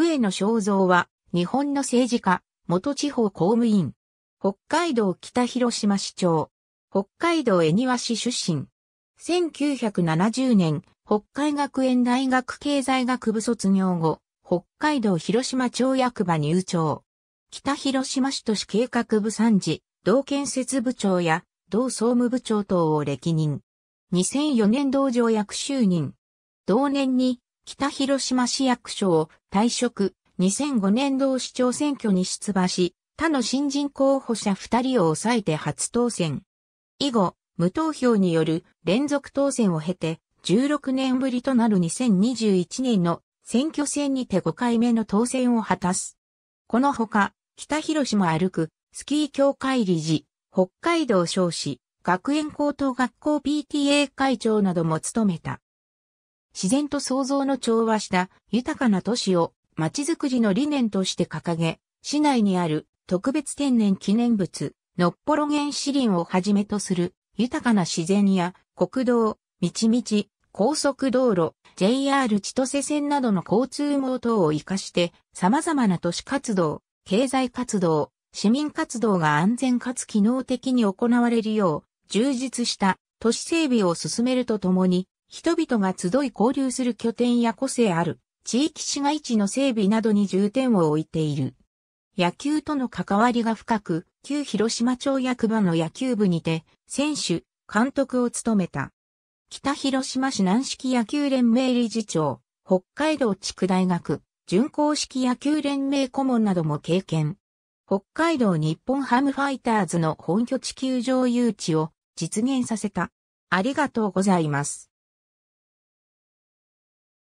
上野正造は、日本の政治家、元地方公務員。北海道北広島市長。北海道恵庭市出身。1970年、北海学園大学経済学部卒業後、北海道広島町役場入庁。北広島市都市計画部参事、同建設部長や、同総務部長等を歴任。2004年同条役就任。同年に北広島市役所を退職、2005年同市長選挙に出馬し、他の新人候補者2人を抑えて初当選。以後、無投票による連続当選を経て、16年ぶりとなる2021年の選挙戦にて5回目の当選を果たす。このほか、北広島歩く、スキー協会理事、北海道少子、学園高等学校 PTA 会長なども務めた。自然と創造の調和した豊かな都市を街づくりの理念として掲げ、市内にある特別天然記念物、のっぽろ原市林をはじめとする豊かな自然や国道、道々、高速道路、JR 千歳線などの交通網等を活かして様々な都市活動、経済活動、市民活動が安全かつ機能的に行われるよう充実した都市整備を進めるとともに人々が集い交流する拠点や個性ある地域市街地の整備などに重点を置いている。野球との関わりが深く、旧広島町役場の野球部にて、選手、監督を務めた。北広島市南式野球連盟理事長、北海道地区大学、準航式野球連盟顧問なども経験。北海道日本ハムファイターズの本拠地球場誘致を実現させた。ありがとうございます。